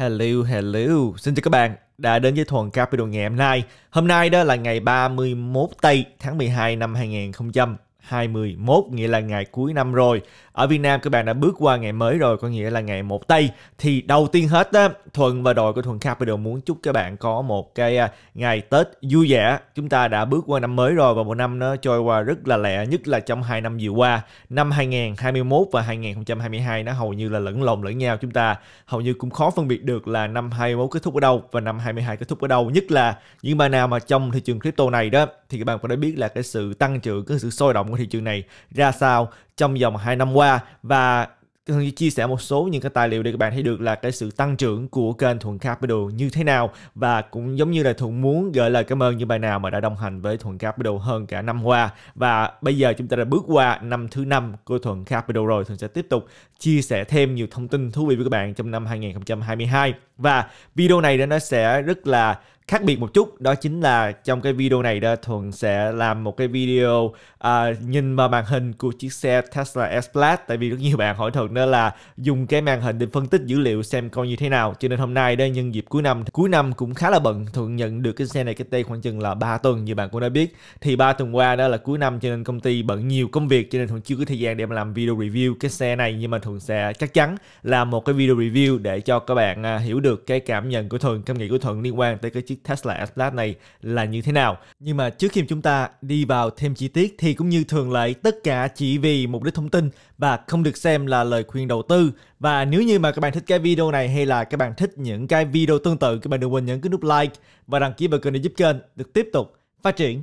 Hello, hello. Xin chào các bạn đã đến với Thuần Capital ngày hôm nay. Hôm nay đó là ngày 31 Tây tháng 12 năm 2020 2021 nghĩa là ngày cuối năm rồi. Ở Việt Nam các bạn đã bước qua ngày mới rồi, có nghĩa là ngày 1 Tây. Thì đầu tiên hết á, Thuận và đội của Thuận Capital muốn chúc các bạn có một cái à, ngày Tết vui vẻ. Chúng ta đã bước qua năm mới rồi và một năm nó trôi qua rất là lẹ, nhất là trong hai năm vừa qua. Năm 2021 và 2022 nó hầu như là lẫn lộn lẫn nhau. Chúng ta hầu như cũng khó phân biệt được là năm 21 kết thúc ở đâu và năm 22 kết thúc ở đâu. Nhất là những bạn nào mà trong thị trường crypto này đó thì các bạn cũng đã biết là cái sự tăng trưởng, cái sự sôi động của thị trường này ra sao trong vòng 2 năm qua và chia sẻ một số những cái tài liệu để các bạn thấy được là cái sự tăng trưởng của kênh Thuận Capital như thế nào và cũng giống như là Thuận muốn gửi lời cảm ơn những bạn nào mà đã đồng hành với Thuận Capital hơn cả năm qua và bây giờ chúng ta đã bước qua năm thứ năm của Thuận Capital rồi Thuận sẽ tiếp tục chia sẻ thêm nhiều thông tin thú vị với các bạn trong năm 2022 và video này nó sẽ rất là khác biệt một chút đó chính là trong cái video này đó thuần sẽ làm một cái video uh, nhìn vào màn hình của chiếc xe Tesla S-Plaid tại vì rất nhiều bạn hỏi thuận đó là dùng cái màn hình để phân tích dữ liệu xem coi như thế nào cho nên hôm nay đây nhân dịp cuối năm cuối năm cũng khá là bận thuận nhận được cái xe này cái tay khoảng chừng là 3 tuần như bạn cũng đã biết thì ba tuần qua đó là cuối năm cho nên công ty bận nhiều công việc cho nên thuận chưa có thời gian để mà làm video review cái xe này nhưng mà thuận sẽ chắc chắn làm một cái video review để cho các bạn uh, hiểu được cái cảm nhận của thuận cảm nghĩ của thuận liên quan tới cái chiếc Tesla Atlas này là như thế nào. Nhưng mà trước khi chúng ta đi vào thêm chi tiết thì cũng như thường lệ tất cả chỉ vì mục đích thông tin và không được xem là lời khuyên đầu tư. Và nếu như mà các bạn thích cái video này hay là các bạn thích những cái video tương tự các bạn đừng quên nhấn cái nút like và đăng ký vào kênh để giúp kênh được tiếp tục phát triển.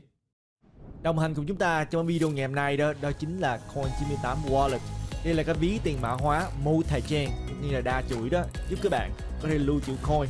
Đồng hành cùng chúng ta trong video ngày hôm nay đó đó chính là Coin 98 Wallet. Đây là cái ví tiền mã hóa mô thời trang như là đa chuỗi đó giúp các bạn có thể lưu trữ coin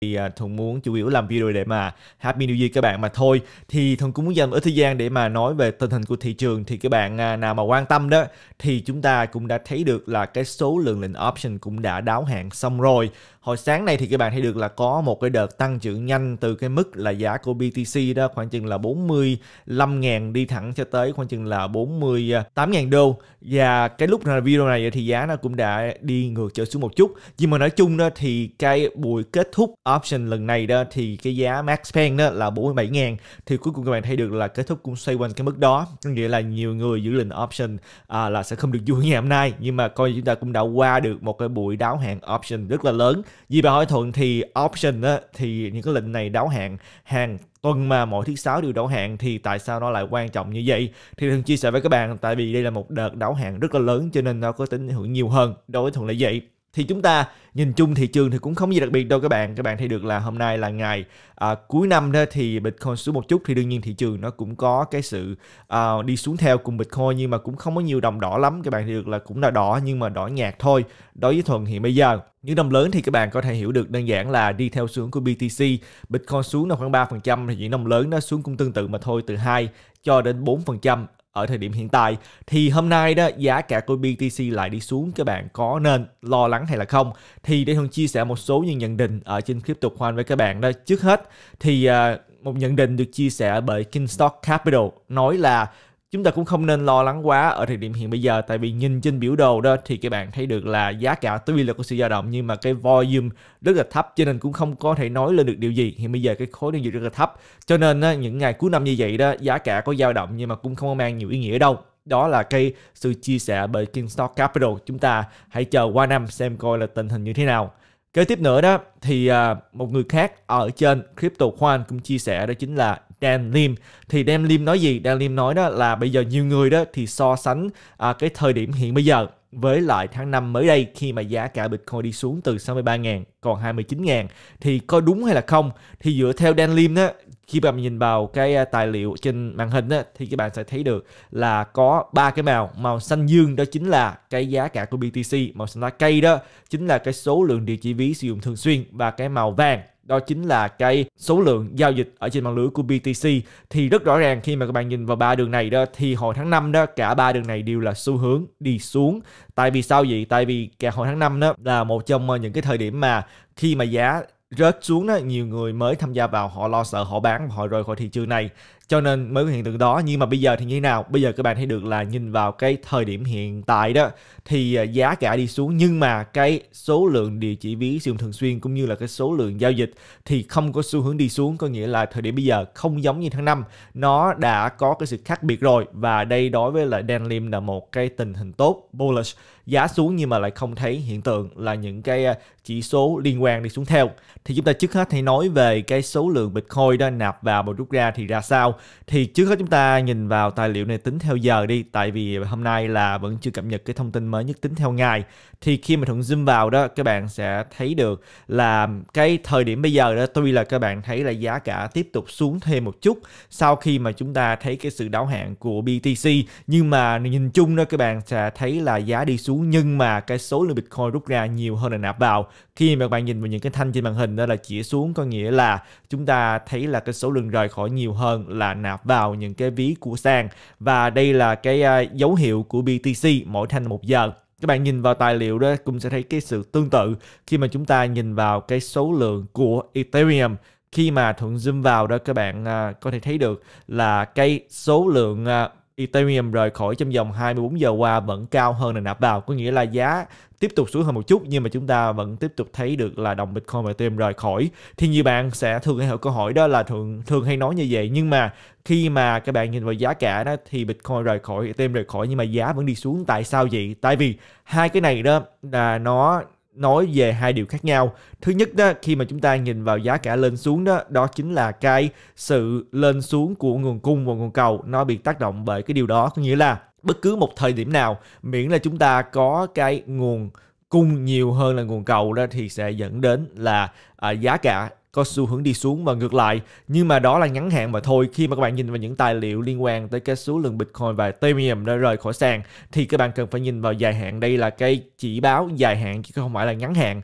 thì à, thuận muốn chủ yếu làm video để mà happy new year các bạn mà thôi thì thuận cũng muốn dành ít thời gian để mà nói về tình hình của thị trường thì các bạn à, nào mà quan tâm đó thì chúng ta cũng đã thấy được là cái số lượng lệnh option cũng đã đáo hạn xong rồi hồi sáng nay thì các bạn thấy được là có một cái đợt tăng trưởng nhanh từ cái mức là giá của BTC đó khoảng chừng là 45.000 đi thẳng cho tới khoảng chừng là 48.000 đô và cái lúc là video này thì giá nó cũng đã đi ngược trở xuống một chút nhưng mà nói chung đó thì cái buổi kết thúc option lần này đó thì cái giá max pen đó là 47.000 thì cuối cùng các bạn thấy được là kết thúc cũng xoay quanh cái mức đó có nghĩa là nhiều người giữ lệnh option à, là sẽ không được vui ngày hôm nay nhưng mà coi chúng ta cũng đã qua được một cái buổi đáo hạn option rất là lớn vì bà hỏi Thuận thì option á, thì những cái lệnh này đáo hạn hàng tuần mà mỗi thứ sáu đều đáo hạn thì tại sao nó lại quan trọng như vậy? Thì thường chia sẻ với các bạn tại vì đây là một đợt đáo hạn rất là lớn cho nên nó có tính hưởng nhiều hơn đối với thuận lợi vậy thì chúng ta nhìn chung thị trường thì cũng không gì đặc biệt đâu các bạn các bạn thấy được là hôm nay là ngày à, cuối năm đó thì bitcoin xuống một chút thì đương nhiên thị trường nó cũng có cái sự à, đi xuống theo cùng bitcoin nhưng mà cũng không có nhiều đồng đỏ lắm các bạn thấy được là cũng là đỏ nhưng mà đỏ nhạt thôi đối với thuần hiện bây giờ những đồng lớn thì các bạn có thể hiểu được đơn giản là đi theo xuống của BTC, Bitcoin xuống là khoảng 3% thì những đồng lớn nó xuống cũng tương tự mà thôi từ 2 cho đến 4% ở thời điểm hiện tại thì hôm nay đó giá cả của BTC lại đi xuống các bạn có nên lo lắng hay là không thì để Hường chia sẻ một số những nhận định ở trên Crypto Khoan với các bạn đó trước hết thì à, một nhận định được chia sẻ bởi Kingstock Capital nói là chúng ta cũng không nên lo lắng quá ở thời điểm hiện bây giờ tại vì nhìn trên biểu đồ đó thì các bạn thấy được là giá cả tuy là có sự dao động nhưng mà cái volume rất là thấp cho nên cũng không có thể nói lên được điều gì hiện bây giờ cái khối giao dịch rất là thấp cho nên á, những ngày cuối năm như vậy đó giá cả có dao động nhưng mà cũng không mang nhiều ý nghĩa đâu đó là cái sự chia sẻ bởi Kingstock Capital chúng ta hãy chờ qua năm xem coi là tình hình như thế nào kế tiếp nữa đó thì à, một người khác ở trên crypto khoan cũng chia sẻ đó chính là Dan Lim thì Dan Lim nói gì? Dan Lim nói đó là bây giờ nhiều người đó thì so sánh à, cái thời điểm hiện bây giờ với lại tháng 5 mới đây khi mà giá cả Bitcoin đi xuống từ 63.000 còn 29.000 thì có đúng hay là không thì dựa theo Dan Lim đó khi bạn nhìn vào cái à, tài liệu trên màn hình đó, thì các bạn sẽ thấy được là có ba cái màu màu xanh dương đó chính là cái giá cả của BTC màu xanh lá cây đó chính là cái số lượng địa chỉ ví sử dụng thường xuyên và cái màu vàng đó chính là cái số lượng giao dịch ở trên mạng lưới của BTC thì rất rõ ràng khi mà các bạn nhìn vào ba đường này đó thì hồi tháng 5 đó cả ba đường này đều là xu hướng đi xuống tại vì sao vậy tại vì cả hồi tháng 5 đó là một trong ờ, những cái thời điểm mà khi mà giá rớt xuống đó nhiều người mới tham gia vào họ lo sợ họ bán họ rời khỏi thị trường này cho nên mới có hiện tượng đó nhưng mà bây giờ thì như thế nào bây giờ các bạn thấy được là nhìn vào cái thời điểm hiện tại đó thì à, giá cả đi xuống nhưng mà cái số lượng địa chỉ ví sử dụng thường xuyên cũng như là cái số lượng giao dịch thì không có xu hướng đi xuống có nghĩa là thời điểm bây giờ không giống như tháng 5 nó đã có cái sự khác biệt rồi và đây đối với lại Dan Lim là một cái tình hình tốt bullish giá xuống nhưng mà lại không thấy hiện tượng là những cái à, chỉ số liên quan đi xuống theo thì chúng ta trước hết hãy nói về cái số lượng Bitcoin đó nạp vào và rút ra thì ra sao thì trước hết chúng ta nhìn vào tài liệu này tính theo giờ đi tại vì hôm nay là vẫn chưa cập nhật cái thông tin mới nhất tính theo ngày thì khi mà thuận zoom vào đó các bạn sẽ thấy được là cái thời điểm bây giờ đó tuy là các bạn thấy là giá cả tiếp tục xuống thêm một chút sau khi mà chúng ta thấy cái sự đáo hạn của BTC nhưng mà nhìn chung đó các bạn sẽ thấy là giá đi xuống nhưng mà cái số lượng Bitcoin rút ra nhiều hơn là nạp vào khi mà các bạn nhìn vào những cái thanh trên màn hình đó là chỉ xuống có nghĩa là chúng ta thấy là cái số lượng rời khỏi nhiều hơn là là nạp vào những cái ví của sàn và đây là cái à, dấu hiệu của BTC mỗi thanh một giờ các bạn nhìn vào tài liệu đó cũng sẽ thấy cái sự tương tự khi mà chúng ta nhìn vào cái số lượng của Ethereum khi mà thuận zoom vào đó các bạn uh, có thể thấy được là cái số lượng uh, Ethereum rời khỏi trong vòng 24 giờ qua vẫn cao hơn là nạp vào. Có nghĩa là giá tiếp tục xuống hơn một chút nhưng mà chúng ta vẫn tiếp tục thấy được là đồng Bitcoin và Ethereum rời khỏi. Thì nhiều bạn sẽ thường hay hỏi câu hỏi đó là thường thường hay nói như vậy nhưng mà khi mà các bạn nhìn vào giá cả đó thì Bitcoin rời khỏi, Ethereum rời khỏi nhưng mà giá vẫn đi xuống. Tại sao vậy? Tại vì hai cái này đó là nó nói về hai điều khác nhau. Thứ nhất đó khi mà chúng ta nhìn vào giá cả lên xuống đó đó chính là cái sự lên xuống của nguồn cung và nguồn cầu nó bị tác động bởi cái điều đó có nghĩa là bất cứ một thời điểm nào miễn là chúng ta có cái nguồn cung nhiều hơn là nguồn cầu đó thì sẽ dẫn đến là à, giá cả có xu hướng đi xuống và ngược lại nhưng mà đó là ngắn hạn mà thôi khi mà các bạn nhìn vào những tài liệu liên quan tới cái số lượng Bitcoin và Ethereum đã rời khỏi sàn thì các bạn cần phải nhìn vào dài hạn đây là cái chỉ báo dài hạn chứ không phải là ngắn hạn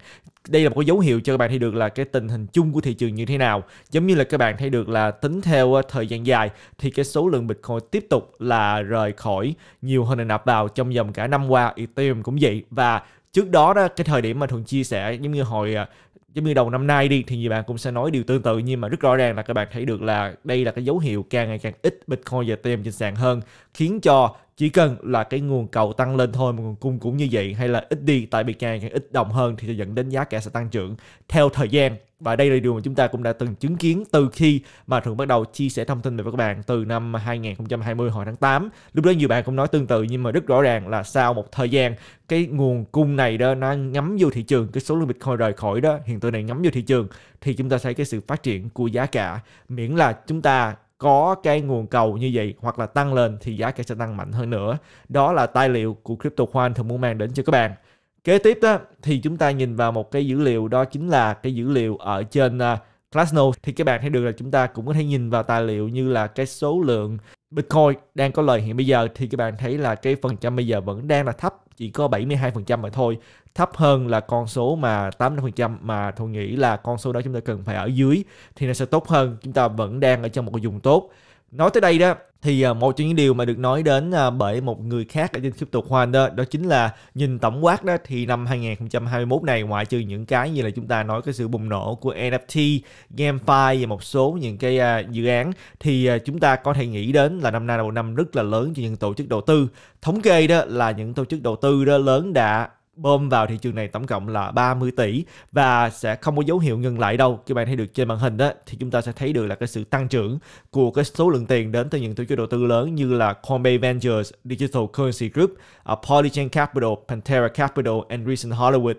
đây là một cái dấu hiệu cho các bạn thấy được là cái tình hình chung của thị trường như thế nào giống như là các bạn thấy được là tính theo ờ, thời gian dài thì cái số lượng Bitcoin tiếp tục là rời khỏi nhiều hơn là nạp vào trong vòng cả năm qua Ethereum cũng vậy và trước đó đó cái thời điểm mà thường chia sẻ giống như hồi à, giống như đầu năm nay đi thì nhiều bạn cũng sẽ nói điều tương tự nhưng mà rất rõ ràng là các bạn thấy được là đây là cái dấu hiệu càng ngày càng ít Bitcoin và tem trên sàn hơn khiến cho chỉ cần là cái nguồn cầu tăng lên thôi mà nguồn cung cũng như vậy hay là ít đi tại vì càng ngày càng ít đồng hơn thì dẫn đến giá cả sẽ tăng trưởng theo thời gian và đây là điều mà chúng ta cũng đã từng chứng kiến từ khi mà Thuận bắt đầu chia sẻ thông tin với các bạn từ năm 2020 hồi tháng 8. Lúc đó nhiều bạn cũng nói tương tự nhưng mà rất rõ ràng là sau một thời gian cái nguồn cung này đó nó ngắm vô thị trường, cái số lượng Bitcoin rời khỏi đó, hiện tượng này ngắm vô thị trường thì chúng ta thấy cái sự phát triển của giá cả miễn là chúng ta có cái nguồn cầu như vậy hoặc là tăng lên thì giá cả sẽ tăng mạnh hơn nữa. Đó là tài liệu của Crypto Khoan thường muốn mang đến cho các bạn. Kế tiếp đó thì chúng ta nhìn vào một cái dữ liệu đó chính là cái dữ liệu ở trên uh, à, Glassnode thì các bạn thấy được là chúng ta cũng có thể nhìn vào tài liệu như là cái số lượng Bitcoin đang có lời hiện bây giờ thì các bạn thấy là cái phần trăm bây giờ vẫn đang là thấp chỉ có 72% mà thôi thấp hơn là con số mà 85% mà tôi nghĩ là con số đó chúng ta cần phải ở dưới thì nó sẽ tốt hơn chúng ta vẫn đang ở trong một cái vùng tốt nói tới đây đó thì à, một trong những điều mà được nói đến à, bởi một người khác ở trên crypto khoan đó đó chính là nhìn tổng quát đó thì năm 2021 này ngoại trừ những cái như là chúng ta nói cái sự bùng nổ của NFT, GameFi và một số những cái à, dự án thì chúng ta có thể nghĩ đến là năm nay là một năm rất là lớn cho những tổ chức đầu tư. Thống kê đó là những tổ chức đầu tư đó lớn đã bơm vào thị trường này tổng cộng là 30 tỷ và sẽ không có dấu hiệu ngừng lại đâu. Các bạn thấy được trên màn hình đó thì chúng ta sẽ thấy được là cái sự tăng trưởng của cái số lượng tiền đến từ những tổ chức đầu tư lớn như là Coinbase Ventures, Digital Currency Group, à, Polygon Capital, Pantera Capital and Recent Hollywood,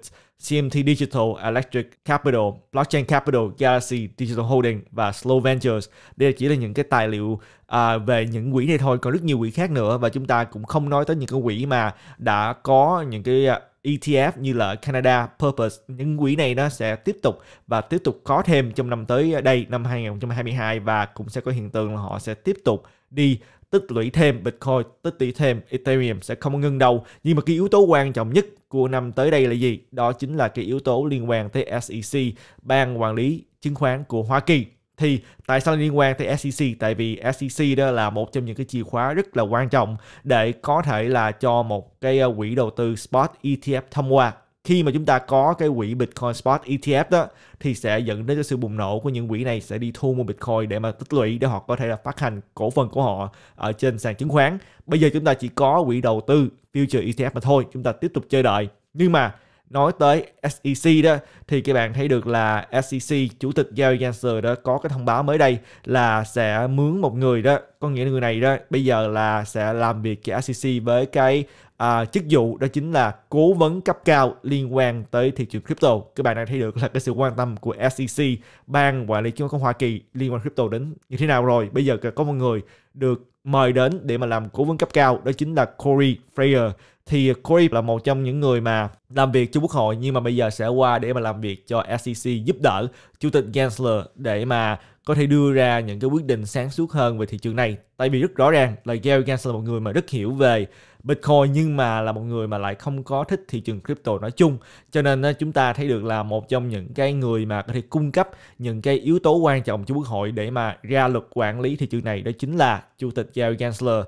CMT Digital, Electric Capital, Blockchain Capital, Galaxy Digital Holding và Slow Ventures. Đây chỉ là những cái tài liệu à, về những quỹ này thôi, còn rất nhiều quỹ khác nữa và chúng ta cũng không nói tới những cái quỹ mà đã có những cái à, ETF như là Canada Purpose những quỹ này nó sẽ tiếp tục và tiếp tục có thêm trong năm tới đây năm 2022 và cũng sẽ có hiện tượng là họ sẽ tiếp tục đi tích lũy thêm Bitcoin, tích lũy thêm Ethereum sẽ không ngưng đâu. Nhưng mà cái yếu tố quan trọng nhất của năm tới đây là gì? Đó chính là cái yếu tố liên quan tới SEC, ban quản lý chứng khoán của Hoa Kỳ thì tại sao liên quan tới SEC tại vì SEC đó là một trong những cái chìa khóa rất là quan trọng để có thể là cho một cái ờ, quỹ đầu tư spot ETF thông qua khi mà chúng ta có cái quỹ Bitcoin Spot ETF đó thì sẽ dẫn đến cái sự bùng nổ của những quỹ này sẽ đi thu mua Bitcoin để mà tích lũy để họ có thể là phát hành cổ phần của họ ở trên sàn chứng khoán. Bây giờ chúng ta chỉ có quỹ đầu tư future ETF mà thôi, chúng ta tiếp tục chờ đợi. Nhưng mà nói tới SEC đó thì các bạn thấy được là SEC chủ tịch Gary Gensler đó có cái thông báo mới đây là sẽ mướn một người đó có nghĩa là người này đó bây giờ là sẽ làm việc cho SEC với cái à, chức vụ đó chính là cố vấn cấp cao liên quan tới thị trường crypto các bạn đang thấy được là cái sự quan tâm của SEC ban quản lý chứng khoán Hoa Kỳ liên quan crypto đến như thế nào rồi bây giờ có một người được mời đến để mà làm cố vấn cấp cao đó chính là Corey Freer thì Corey là một trong những người mà làm việc cho quốc hội nhưng mà bây giờ sẽ qua để mà làm việc cho SEC giúp đỡ chủ tịch Gensler để mà có thể đưa ra những cái quyết định sáng suốt hơn về thị trường này tại vì rất rõ ràng là Gary Gensler là một người mà rất hiểu về Bitcoin nhưng mà là một người mà lại không có thích thị trường crypto nói chung cho nên chúng ta thấy được là một trong những cái người mà có thể cung cấp những cái yếu tố quan trọng cho quốc hội để mà ra luật quản lý thị trường này đó chính là chủ tịch Gary Gensler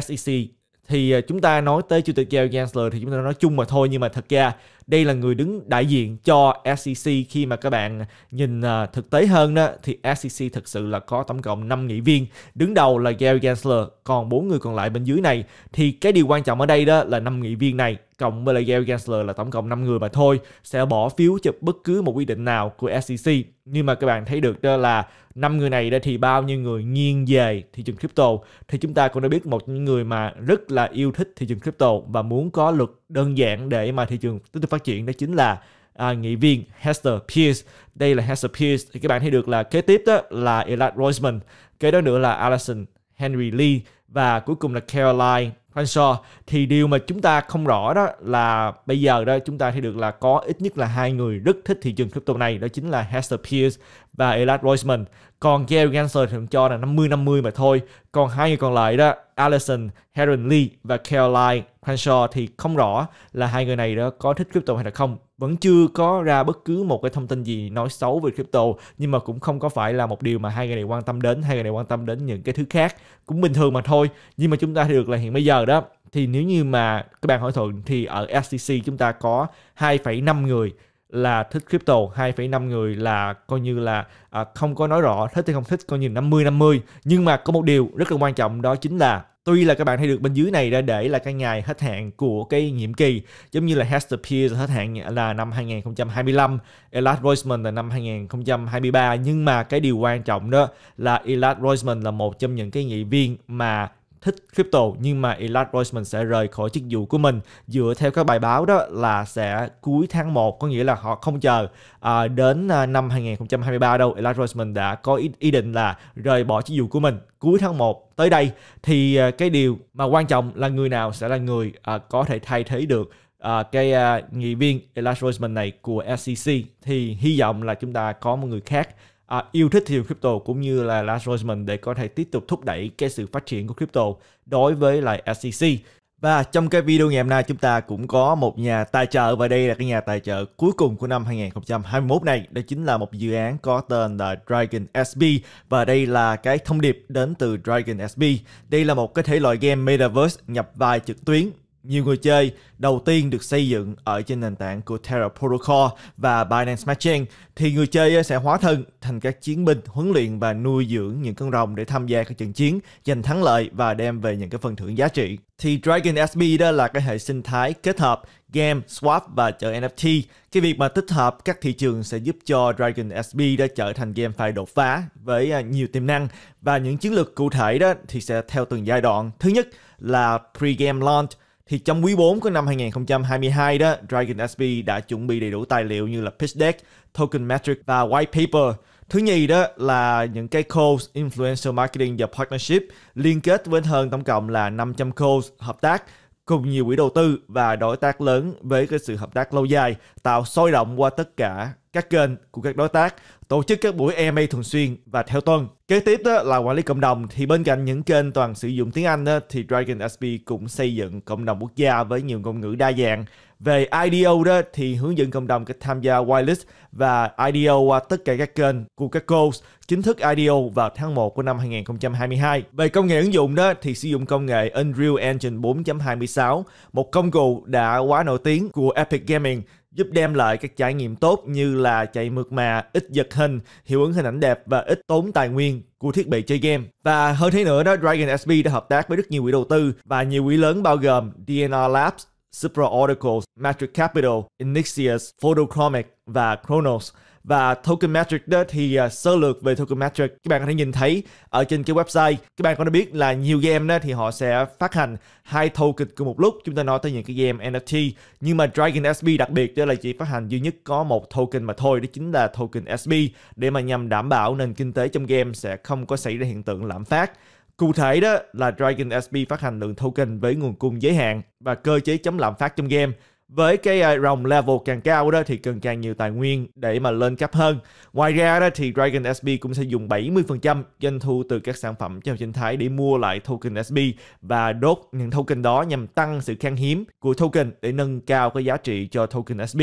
SEC thì ờ, chúng ta nói tới chủ tịch Gary Gensler thì chúng ta nói chung mà thôi nhưng mà thật ra đây là người đứng đại diện cho SEC khi mà các bạn nhìn à, thực tế hơn đó thì SEC thực sự là có tổng cộng 5 nghị viên đứng đầu là Gary Gensler còn bốn người còn lại bên dưới này thì cái điều quan trọng ở đây đó là năm nghị viên này cộng với lại Gary Gensler là tổng cộng 5 người mà thôi sẽ bỏ phiếu cho bất cứ một quy định nào của SEC. Nhưng mà các bạn thấy được đó là năm người này đó thì bao nhiêu người nghiêng về thị trường crypto thì chúng ta cũng đã biết một người mà rất là yêu thích thị trường crypto và muốn có luật đơn giản để mà thị trường tiếp tục phát chuyện đó chính là à, nghị viên Hester Pierce. Đây là Hester Pierce. Thì các bạn thấy được là kế tiếp đó là Elad Roseman, kế đó nữa là Allison Henry Lee và cuối cùng là Caroline Crenshaw. Thì điều mà chúng ta không rõ đó là bây giờ đó chúng ta thấy được là có ít nhất là hai người rất thích thị trường crypto này đó chính là Hester Pierce và Elad Roisman. Còn Gary Gensler thường cho là 50-50 mà thôi. Còn hai người còn lại đó, Allison, Heron Lee và Caroline Crenshaw thì không rõ là hai người này đó có thích crypto hay là không. Vẫn chưa có ra bất cứ một cái thông tin gì nói xấu về crypto nhưng mà cũng không có phải là một điều mà hai người này quan tâm đến. Hai người này quan tâm đến những cái thứ khác cũng bình thường mà thôi. Nhưng mà chúng ta được là hiện bây giờ đó thì nếu như mà các bạn hỏi thuận thì ở SEC chúng ta có 2,5 người là thích crypto 2,5 người là coi như là à, không có nói rõ thích hay không thích coi như 50 50 nhưng mà có một điều rất là quan trọng đó chính là tuy là các bạn thấy được bên dưới này đã để là cái ngày hết hạn của cái nhiệm kỳ giống như là Hester Pierce hết hạn là năm 2025 Elad Roisman là năm 2023 nhưng mà cái điều quan trọng đó là Elad Roisman là một trong những cái nghị viên mà thích crypto nhưng mà Elon Roisman sẽ rời khỏi chức vụ của mình dựa theo các bài báo đó là sẽ cuối tháng 1 có nghĩa là họ không chờ à, đến à, năm 2023 đâu Elon Roisman đã có ý, ý định là rời bỏ chức vụ của mình cuối tháng 1 tới đây thì à, cái điều mà quan trọng là người nào sẽ là người à, có thể thay thế được à, cái à, nghị viên Elon Roisman này của SEC thì hy vọng là chúng ta có một người khác à, yêu thích thị trường crypto cũng như là Lars Rosman để có thể tiếp tục thúc đẩy cái sự phát triển của crypto đối với lại SEC. Và trong cái video ngày hôm nay chúng ta cũng có một nhà tài trợ và đây là cái nhà tài trợ cuối cùng của năm 2021 này. Đó chính là một dự án có tên là Dragon SB và đây là cái thông điệp đến từ Dragon SB. Đây là một cái thể loại game Metaverse nhập vai trực tuyến nhiều người chơi đầu tiên được xây dựng ở trên nền tảng của Terra Protocol và Binance Smart Chain thì người chơi sẽ hóa thân thành các chiến binh huấn luyện và nuôi dưỡng những con rồng để tham gia các trận chiến, giành thắng lợi và đem về những cái phần thưởng giá trị. Thì Dragon SB đó là cái hệ sinh thái kết hợp game, swap và chợ NFT. Cái việc mà tích hợp các thị trường sẽ giúp cho Dragon SB đã trở thành game phải đột phá với à, nhiều tiềm năng và những chiến lược cụ thể đó thì sẽ theo từng giai đoạn. Thứ nhất là pre-game launch thì trong quý 4 của năm 2022 đó, Dragon SB đã chuẩn bị đầy đủ tài liệu như là pitch deck, token metric và white paper. Thứ nhì đó là những cái calls influencer marketing và partnership liên kết với hơn tổng cộng là 500 calls hợp tác cùng nhiều quỹ đầu tư và đối tác lớn với cái sự hợp tác lâu dài, tạo sôi động qua tất cả các kênh của các đối tác, tổ chức các buổi AMA thường xuyên và theo tuần. Kế tiếp đó là quản lý cộng đồng thì bên cạnh những kênh toàn sử dụng tiếng Anh đó, thì Dragon SB cũng xây dựng cộng đồng quốc gia với nhiều ngôn ngữ đa dạng về IDO đó thì hướng dẫn cộng đồng tham gia whitelist và IDO qua à, tất cả các kênh của các goals chính thức IDO vào tháng 1 của năm 2022. Về công nghệ ứng dụng đó thì sử dụng công nghệ Unreal Engine 4.26, một công cụ đã quá nổi tiếng của Epic Gaming giúp đem lại các trải nghiệm tốt như là chạy mượt mà, ít giật hình, hiệu ứng hình ảnh đẹp và ít tốn tài nguyên của thiết bị chơi game. Và hơn thế nữa đó, Dragon SB đã hợp tác với rất nhiều quỹ đầu tư và nhiều quỹ lớn bao gồm DNR Labs, Supra Articles, Metric Capital, Inixius, Photochromic và Kronos Và Token Metric đó thì uh, sơ lược về Token Metric các bạn có thể nhìn thấy ở trên cái website. Các bạn có thể biết là nhiều game đó thì họ sẽ phát hành hai token cùng một lúc. Chúng ta nói tới những cái game NFT nhưng mà Dragon SB đặc biệt đó là chỉ phát hành duy nhất có một token mà thôi, đó chính là token SB để mà nhằm đảm bảo nền kinh tế trong game sẽ không có xảy ra hiện tượng lạm phát. Cụ thể đó là Dragon SB phát hành lượng token với nguồn cung giới hạn và cơ chế chấm lạm phát trong game. Với cái à, rồng level càng cao đó thì cần càng nhiều tài nguyên để mà lên cấp hơn. Ngoài ra đó thì Dragon SB cũng sẽ dùng 70% doanh thu từ các sản phẩm trong sinh thái để mua lại token SB và đốt những token đó nhằm tăng sự khan hiếm của token để nâng cao cái giá trị cho token SB.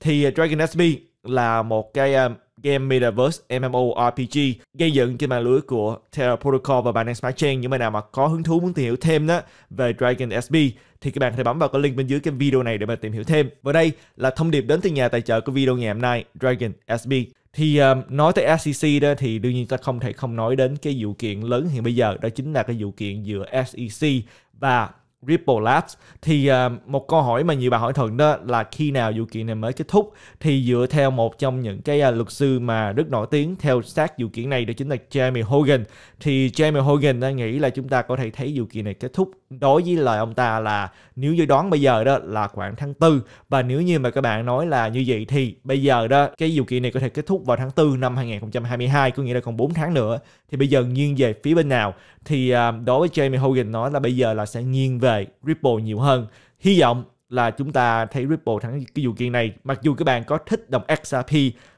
Thì à, Dragon SB là một cái um, game Metaverse MMORPG gây dựng trên mạng lưới của Terra Protocol và Binance Smart Chain. Những bạn nào mà có hứng thú muốn tìm hiểu thêm đó về Dragon SB thì các bạn có thể bấm vào cái link bên dưới cái video này để mà tìm hiểu thêm. Và đây là thông điệp đến từ nhà tài trợ của video ngày hôm nay, Dragon SB. Thì um, nói tới SEC đó thì đương nhiên ta không thể không nói đến cái vụ kiện lớn hiện bây giờ đó chính là cái vụ kiện giữa SEC và Ripple Labs thì uh, một câu hỏi mà nhiều bạn hỏi thường đó là khi nào vụ kiện này mới kết thúc thì dựa theo một trong những cái uh, luật sư mà rất nổi tiếng theo sát vụ kiện này đó chính là Jamie Hogan thì Jamie Hogan đã nghĩ là chúng ta có thể thấy vụ kiện này kết thúc đối với lời ông ta là nếu như đoán bây giờ đó là khoảng tháng tư và nếu như mà các bạn nói là như vậy thì bây giờ đó cái vụ kiện này có thể kết thúc vào tháng tư năm 2022 có nghĩa là còn 4 tháng nữa thì bây giờ nghiêng về phía bên nào thì uh, đối với Jamie Hogan nói là bây giờ là sẽ nghiêng về về Ripple nhiều hơn. Hy vọng là chúng ta thấy Ripple thắng cái vụ kiện này. Mặc dù các bạn có thích đồng XRP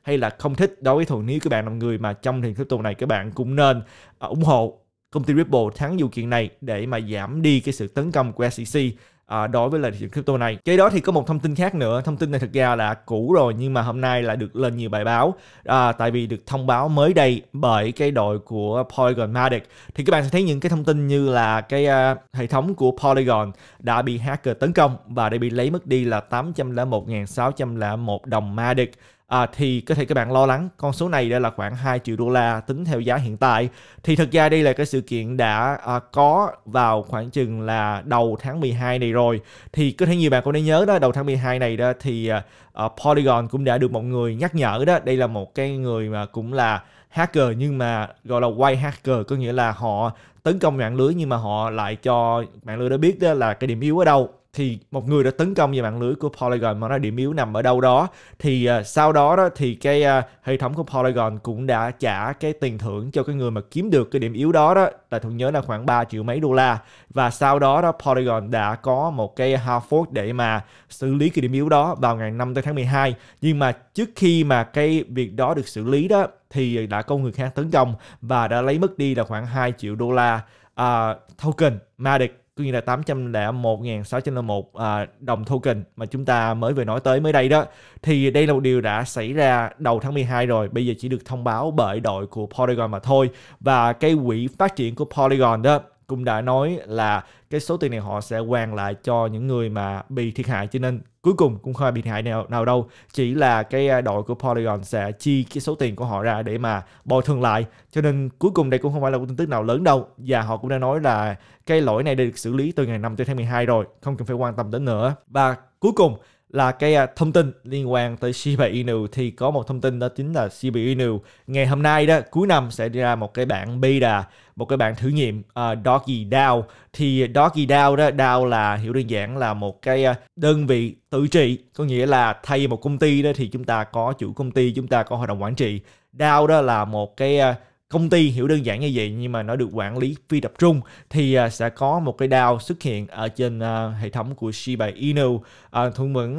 hay là không thích đối với thuận nếu các bạn là người mà trong thị crypto này các bạn cũng nên à, ủng hộ công ty Ripple thắng vụ kiện này để mà giảm đi cái sự tấn công của SEC à, đối với lại thị trường crypto này. Cái đó thì có một thông tin khác nữa, thông tin này thực ra là cũ rồi nhưng mà hôm nay là được lên nhiều bài báo à, tại vì được thông báo mới đây bởi cái đội của Polygon Matic. Thì các bạn sẽ thấy những cái thông tin như là cái à, hệ thống của Polygon đã bị hacker tấn công và đã bị lấy mất đi là 801.601 đồng Matic à, thì có thể các bạn lo lắng con số này đã là khoảng 2 triệu đô la tính theo giá hiện tại thì thực ra đây là cái sự kiện đã à, có vào khoảng chừng là đầu tháng 12 này rồi thì có thể nhiều bạn cũng đã nhớ đó đầu tháng 12 này đó thì à, à, Polygon cũng đã được một người nhắc nhở đó đây là một cái người mà cũng là hacker nhưng mà gọi là white hacker có nghĩa là họ tấn công mạng lưới nhưng mà họ lại cho mạng lưới đã biết đó là cái điểm yếu ở đâu thì một người đã tấn công vào mạng lưới của Polygon mà nó điểm yếu nằm ở đâu đó thì uh, sau đó đó thì cái uh, hệ thống của Polygon cũng đã trả cái tiền thưởng cho cái người mà kiếm được cái điểm yếu đó đó là thuận nhớ là khoảng 3 triệu mấy đô la và sau đó đó Polygon đã có một cái hard fork để mà xử lý cái điểm yếu đó vào ngày 5 tháng 12 nhưng mà trước khi mà cái việc đó được xử lý đó thì đã có người khác tấn công và đã lấy mất đi là khoảng 2 triệu đô la uh, token Matic cũng như là 801.601 à, đồng token mà chúng ta mới vừa nói tới mới đây đó thì đây là một điều đã xảy ra đầu tháng 12 rồi bây giờ chỉ được thông báo bởi đội của Polygon mà thôi và cái quỹ phát triển của Polygon đó cũng đã nói là cái số tiền này họ sẽ hoàn lại cho những người mà bị thiệt hại cho nên cuối cùng cũng không ai bị thiệt hại nào nào đâu chỉ là cái à, đội của Polygon sẽ chi cái số tiền của họ ra để mà bồi thường lại cho nên cuối cùng đây cũng không phải là một tin tức nào lớn đâu và họ cũng đã nói là cái lỗi này đã được xử lý từ ngày 5 tới tháng 12 rồi không cần phải quan tâm đến nữa và cuối cùng là cái à, thông tin liên quan tới Shiba Inu thì có một thông tin đó chính là Shiba Inu ngày hôm nay đó cuối năm sẽ đi ra một cái bản beta một cái bản thử nghiệm uh, Doggy DAO thì Doggy DAO đó DAO là hiểu đơn giản là một cái à, đơn vị tự trị có nghĩa là thay một công ty đó thì chúng ta có chủ công ty chúng ta có hội đồng quản trị DAO đó là một cái công ty hiểu đơn giản như vậy nhưng mà nó được quản lý phi tập trung thì à, sẽ có một cái DAO xuất hiện ở trên à, hệ thống của Shiba Inu uh, thuận mượn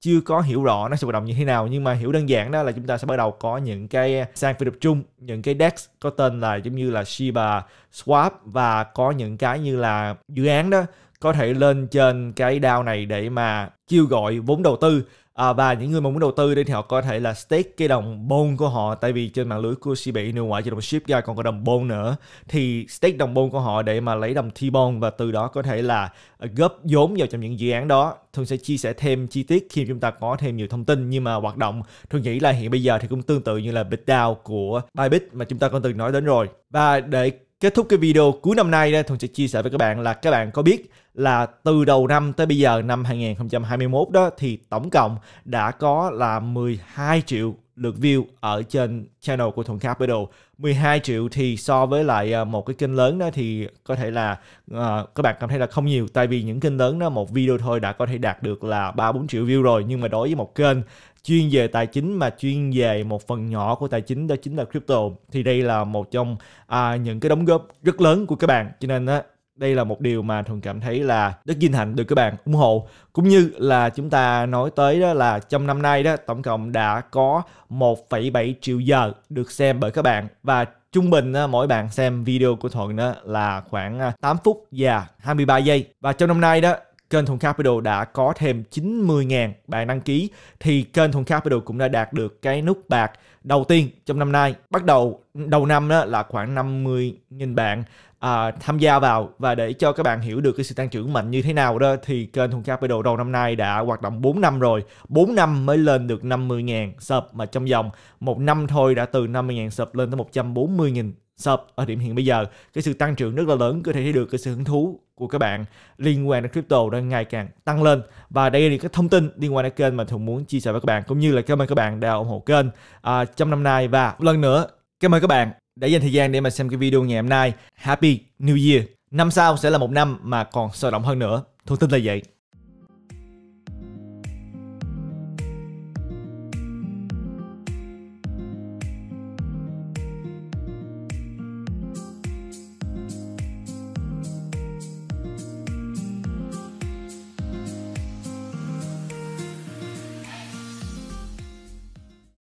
chưa có hiểu rõ nó sẽ hoạt động như thế nào nhưng mà hiểu đơn giản đó là chúng ta sẽ bắt đầu có những cái sang phi tập trung những cái dex có tên là giống như là Shiba Swap và có những cái như là dự án đó có thể lên trên cái DAO này để mà kêu gọi vốn đầu tư À, và những người mà muốn đầu tư đi thì họ có thể là stake cái đồng bond của họ tại vì trên mạng lưới của CBI nước ngoài trên đồng ship ra còn có đồng bond nữa thì stake đồng bond của họ để mà lấy đồng T-bond và từ đó có thể là góp vốn vào trong những dự án đó thường sẽ chia sẻ thêm chi tiết khi chúng ta có thêm nhiều thông tin nhưng mà hoạt động thường nghĩ là hiện bây giờ thì cũng tương tự như là BitDAO của Bybit mà chúng ta còn từng nói đến rồi và để kết thúc cái video cuối năm nay đây Thuận sẽ chia sẻ với các bạn là các bạn có biết là từ đầu năm tới bây giờ năm 2021 đó thì tổng cộng đã có là 12 triệu lượt view ở trên channel của Thuận Capital 12 triệu thì so với lại ờ, một cái kênh lớn đó thì có thể là uh, các bạn cảm thấy là không nhiều tại vì những kênh lớn đó một video thôi đã có thể đạt được là 3 4 triệu view rồi nhưng mà đối với một kênh chuyên về tài chính mà chuyên về một phần nhỏ của tài chính đó chính là crypto thì đây là một trong à, những cái đóng góp rất lớn của các bạn cho nên á đây là một điều mà thường cảm thấy là rất vinh hạnh được các bạn ủng hộ cũng như là chúng ta nói tới đó là trong năm nay đó tổng cộng đã có 1,7 triệu giờ được xem bởi các bạn và trung bình mỗi bạn xem video của Thuận đó là khoảng 8 à, phút và 23 giây và trong năm nay đó kênh Thuận Capital đã có thêm 90.000 bạn đăng ký thì kênh Thuận Capital cũng đã đạt được cái nút bạc đầu tiên trong năm nay. Bắt đầu đầu năm đó là khoảng 50.000 bạn à, tham gia vào và để cho các bạn hiểu được cái sự tăng trưởng mạnh như thế nào đó thì kênh Thuần Capital đầu năm nay đã hoạt động 4 năm rồi 4 năm mới lên được 50.000 sub mà trong vòng một năm thôi đã từ 50.000 sub lên tới 140.000 sợp ở điểm hiện bây giờ cái sự tăng trưởng rất là lớn có thể thấy được cái sự hứng thú của các bạn liên quan đến crypto đang ngày càng tăng lên và đây là cái thông tin liên quan đến kênh mà thường muốn chia sẻ với các bạn cũng như là cảm ơn các bạn đã ủng hộ kênh à, trong năm nay và lần nữa cảm ơn các bạn đã dành thời gian để mà xem cái video ngày hôm nay happy new year năm sau sẽ là một năm mà còn sôi động hơn nữa thông tin là vậy